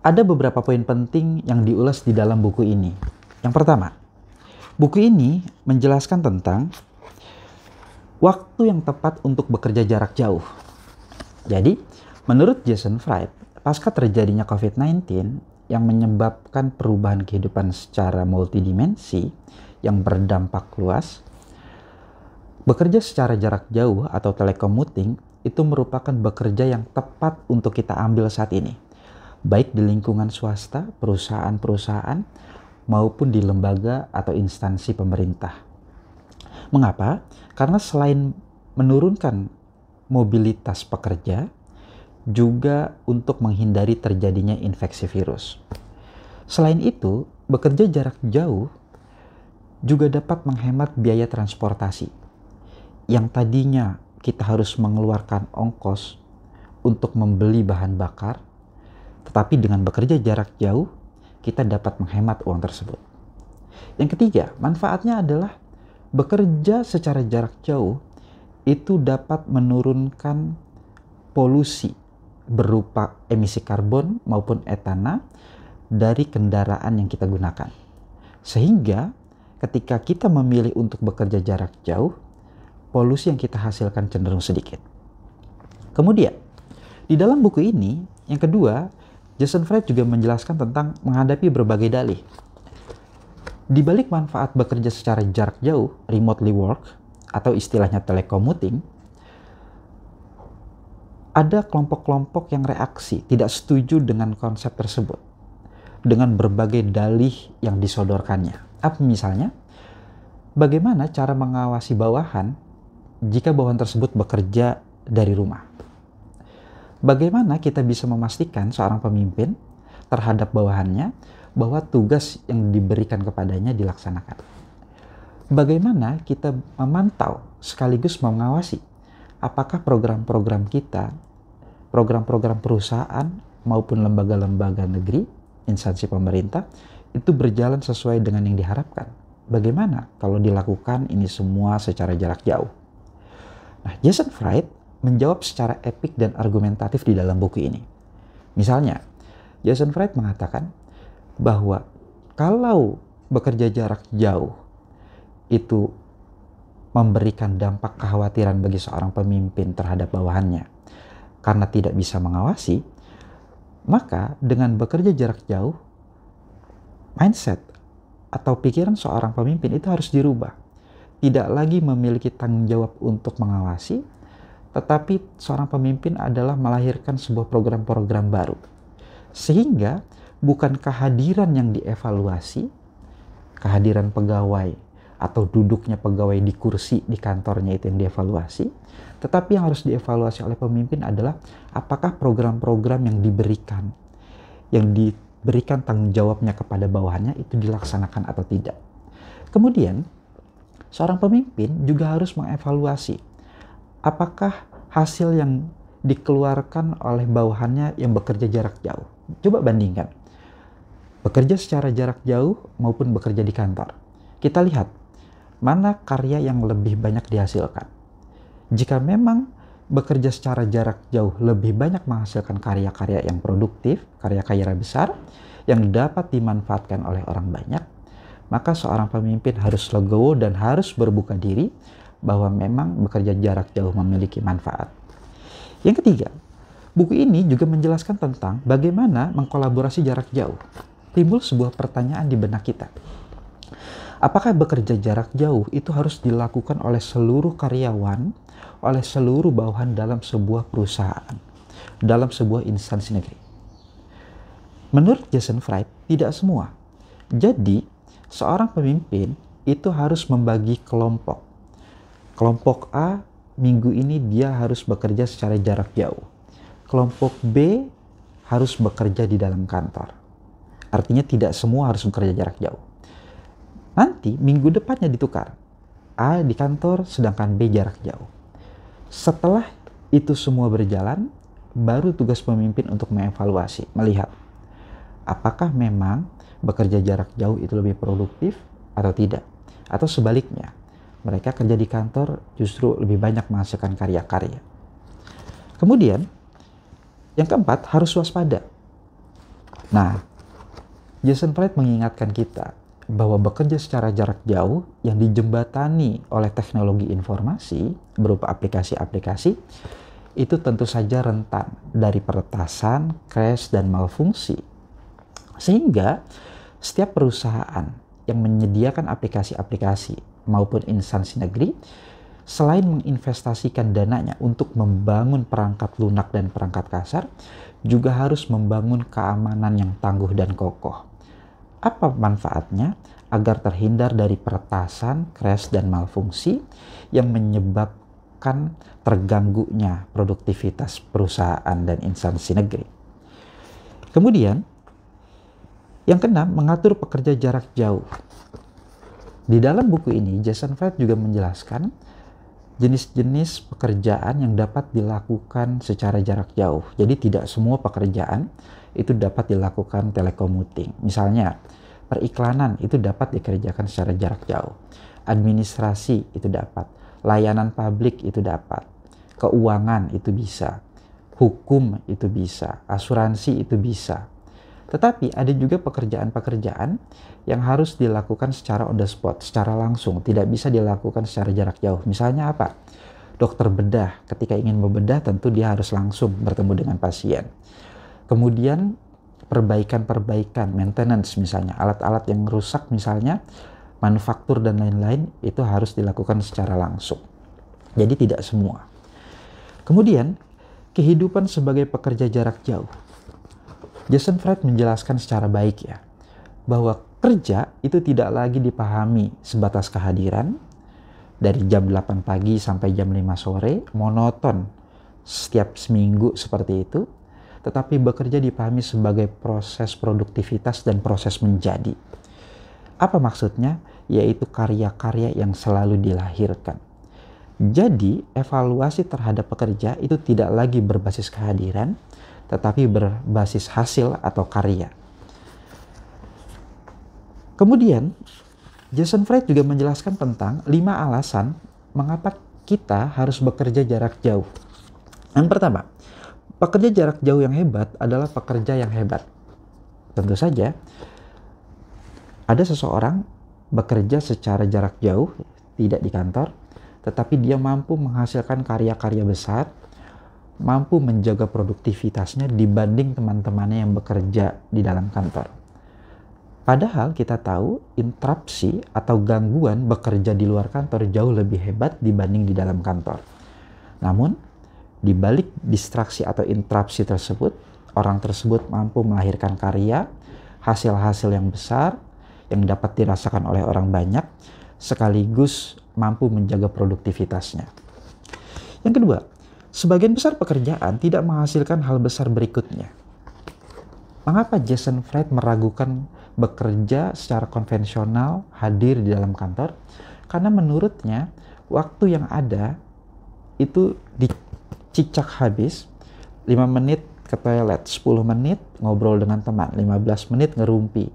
ada beberapa poin penting yang diulas di dalam buku ini. Yang pertama, buku ini menjelaskan tentang waktu yang tepat untuk bekerja jarak jauh. Jadi, menurut Jason Fried, pasca terjadinya COVID-19 yang menyebabkan perubahan kehidupan secara multidimensi yang berdampak luas, bekerja secara jarak jauh atau telecommuting itu merupakan bekerja yang tepat untuk kita ambil saat ini baik di lingkungan swasta, perusahaan-perusahaan, maupun di lembaga atau instansi pemerintah. Mengapa? Karena selain menurunkan mobilitas pekerja, juga untuk menghindari terjadinya infeksi virus. Selain itu, bekerja jarak jauh juga dapat menghemat biaya transportasi. Yang tadinya kita harus mengeluarkan ongkos untuk membeli bahan bakar, tetapi dengan bekerja jarak jauh, kita dapat menghemat uang tersebut. Yang ketiga, manfaatnya adalah bekerja secara jarak jauh itu dapat menurunkan polusi berupa emisi karbon maupun etana dari kendaraan yang kita gunakan. Sehingga ketika kita memilih untuk bekerja jarak jauh, polusi yang kita hasilkan cenderung sedikit. Kemudian, di dalam buku ini, yang kedua, Jason Fred juga menjelaskan tentang menghadapi berbagai dalih. Di balik manfaat bekerja secara jarak jauh, remotely work, atau istilahnya telecommuting, ada kelompok-kelompok yang reaksi, tidak setuju dengan konsep tersebut, dengan berbagai dalih yang disodorkannya. Apa misalnya? Bagaimana cara mengawasi bawahan jika bawahan tersebut bekerja dari rumah? Bagaimana kita bisa memastikan seorang pemimpin terhadap bawahannya bahwa tugas yang diberikan kepadanya dilaksanakan? Bagaimana kita memantau sekaligus mengawasi apakah program-program kita, program-program perusahaan maupun lembaga-lembaga negeri, instansi pemerintah itu berjalan sesuai dengan yang diharapkan? Bagaimana kalau dilakukan ini semua secara jarak jauh? Nah, Jason Fried menjawab secara epik dan argumentatif di dalam buku ini. Misalnya, Jason Fried mengatakan bahwa kalau bekerja jarak jauh itu memberikan dampak kekhawatiran bagi seorang pemimpin terhadap bawahannya karena tidak bisa mengawasi, maka dengan bekerja jarak jauh, mindset atau pikiran seorang pemimpin itu harus dirubah. Tidak lagi memiliki tanggung jawab untuk mengawasi, tetapi seorang pemimpin adalah melahirkan sebuah program-program baru. Sehingga bukan kehadiran yang dievaluasi, kehadiran pegawai atau duduknya pegawai di kursi di kantornya itu yang dievaluasi, tetapi yang harus dievaluasi oleh pemimpin adalah apakah program-program yang diberikan, yang diberikan tanggung jawabnya kepada bawahannya itu dilaksanakan atau tidak. Kemudian, seorang pemimpin juga harus mengevaluasi apakah hasil yang dikeluarkan oleh bawahannya yang bekerja jarak jauh. Coba bandingkan. Bekerja secara jarak jauh maupun bekerja di kantor. Kita lihat mana karya yang lebih banyak dihasilkan. Jika memang bekerja secara jarak jauh lebih banyak menghasilkan karya-karya yang produktif, karya-karya besar yang dapat dimanfaatkan oleh orang banyak, maka seorang pemimpin harus legowo dan harus berbuka diri bahwa memang bekerja jarak jauh memiliki manfaat. Yang ketiga, buku ini juga menjelaskan tentang bagaimana mengkolaborasi jarak jauh. Timbul sebuah pertanyaan di benak kita. Apakah bekerja jarak jauh itu harus dilakukan oleh seluruh karyawan, oleh seluruh bawahan dalam sebuah perusahaan, dalam sebuah instansi negeri? Menurut Jason Fried, tidak semua. Jadi, seorang pemimpin itu harus membagi kelompok Kelompok A, minggu ini dia harus bekerja secara jarak jauh. Kelompok B harus bekerja di dalam kantor. Artinya tidak semua harus bekerja jarak jauh. Nanti minggu depannya ditukar. A di kantor sedangkan B jarak jauh. Setelah itu semua berjalan, baru tugas pemimpin untuk mengevaluasi, melihat apakah memang bekerja jarak jauh itu lebih produktif atau tidak, atau sebaliknya, mereka kerja di kantor justru lebih banyak menghasilkan karya-karya. Kemudian, yang keempat harus waspada. Nah, Jason Pratt mengingatkan kita bahwa bekerja secara jarak jauh yang dijembatani oleh teknologi informasi berupa aplikasi-aplikasi itu tentu saja rentan dari peretasan, crash, dan malfungsi. Sehingga setiap perusahaan yang menyediakan aplikasi-aplikasi maupun instansi negeri, selain menginvestasikan dananya untuk membangun perangkat lunak dan perangkat kasar, juga harus membangun keamanan yang tangguh dan kokoh. Apa manfaatnya? Agar terhindar dari peretasan, crash, dan malfungsi yang menyebabkan terganggunya produktivitas perusahaan dan instansi negeri. Kemudian, yang keenam, mengatur pekerja jarak jauh. Di dalam buku ini, Jason Fred juga menjelaskan jenis-jenis pekerjaan yang dapat dilakukan secara jarak jauh. Jadi tidak semua pekerjaan itu dapat dilakukan telekomuting. Misalnya, periklanan itu dapat dikerjakan secara jarak jauh. Administrasi itu dapat, layanan publik itu dapat, keuangan itu bisa, hukum itu bisa, asuransi itu bisa, tetapi ada juga pekerjaan-pekerjaan yang harus dilakukan secara on the spot, secara langsung, tidak bisa dilakukan secara jarak jauh. Misalnya apa? Dokter bedah, ketika ingin membedah tentu dia harus langsung bertemu dengan pasien. Kemudian perbaikan-perbaikan, maintenance misalnya, alat-alat yang rusak misalnya, manufaktur dan lain-lain itu harus dilakukan secara langsung. Jadi tidak semua. Kemudian kehidupan sebagai pekerja jarak jauh Jason Fred menjelaskan secara baik ya, bahwa kerja itu tidak lagi dipahami sebatas kehadiran dari jam 8 pagi sampai jam 5 sore, monoton setiap seminggu seperti itu, tetapi bekerja dipahami sebagai proses produktivitas dan proses menjadi. Apa maksudnya? Yaitu karya-karya yang selalu dilahirkan. Jadi, evaluasi terhadap pekerja itu tidak lagi berbasis kehadiran, tetapi berbasis hasil atau karya. Kemudian, Jason Fried juga menjelaskan tentang lima alasan mengapa kita harus bekerja jarak jauh. Yang pertama, pekerja jarak jauh yang hebat adalah pekerja yang hebat. Tentu saja, ada seseorang bekerja secara jarak jauh, tidak di kantor, tetapi dia mampu menghasilkan karya-karya besar mampu menjaga produktivitasnya dibanding teman-temannya yang bekerja di dalam kantor. Padahal kita tahu interupsi atau gangguan bekerja di luar kantor jauh lebih hebat dibanding di dalam kantor. Namun, di balik distraksi atau interupsi tersebut, orang tersebut mampu melahirkan karya, hasil-hasil yang besar, yang dapat dirasakan oleh orang banyak, sekaligus mampu menjaga produktivitasnya. Yang kedua, Sebagian besar pekerjaan tidak menghasilkan hal besar berikutnya. Mengapa Jason Fred meragukan bekerja secara konvensional hadir di dalam kantor? Karena menurutnya waktu yang ada itu dicicak habis 5 menit ke toilet, 10 menit ngobrol dengan teman, 15 menit ngerumpi,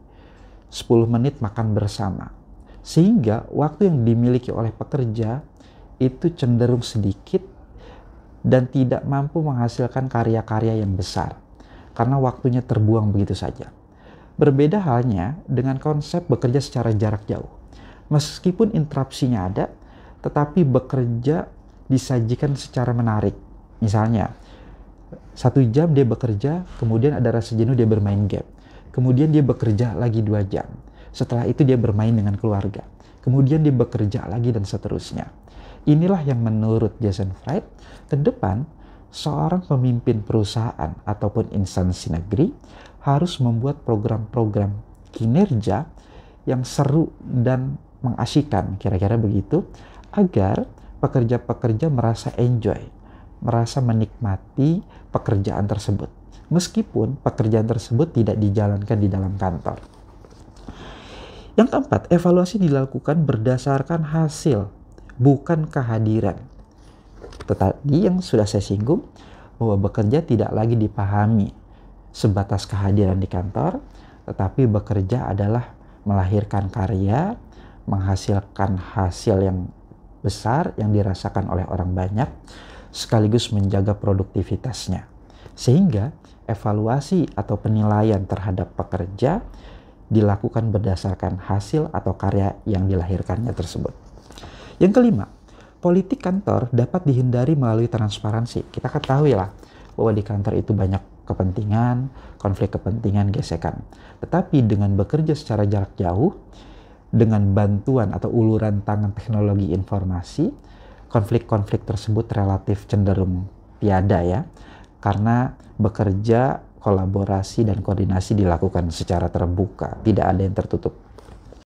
10 menit makan bersama. Sehingga waktu yang dimiliki oleh pekerja itu cenderung sedikit dan tidak mampu menghasilkan karya-karya yang besar karena waktunya terbuang begitu saja. Berbeda halnya dengan konsep bekerja secara jarak jauh. Meskipun interupsinya ada, tetapi bekerja disajikan secara menarik. Misalnya, satu jam dia bekerja, kemudian ada rasa jenuh dia bermain game. Kemudian dia bekerja lagi dua jam. Setelah itu dia bermain dengan keluarga. Kemudian dia bekerja lagi dan seterusnya. Inilah yang menurut Jason Fried, ke depan seorang pemimpin perusahaan ataupun instansi negeri harus membuat program-program kinerja yang seru dan mengasyikan, kira-kira begitu, agar pekerja-pekerja merasa enjoy, merasa menikmati pekerjaan tersebut. Meskipun pekerjaan tersebut tidak dijalankan di dalam kantor. Yang keempat, evaluasi dilakukan berdasarkan hasil bukan kehadiran. Tetapi yang sudah saya singgung bahwa bekerja tidak lagi dipahami sebatas kehadiran di kantor, tetapi bekerja adalah melahirkan karya, menghasilkan hasil yang besar yang dirasakan oleh orang banyak, sekaligus menjaga produktivitasnya. Sehingga evaluasi atau penilaian terhadap pekerja dilakukan berdasarkan hasil atau karya yang dilahirkannya tersebut. Yang kelima, politik kantor dapat dihindari melalui transparansi. Kita ketahui lah bahwa di kantor itu banyak kepentingan, konflik kepentingan, gesekan. Tetapi dengan bekerja secara jarak jauh, dengan bantuan atau uluran tangan teknologi informasi, konflik-konflik tersebut relatif cenderung tiada ya, karena bekerja, kolaborasi, dan koordinasi dilakukan secara terbuka, tidak ada yang tertutup.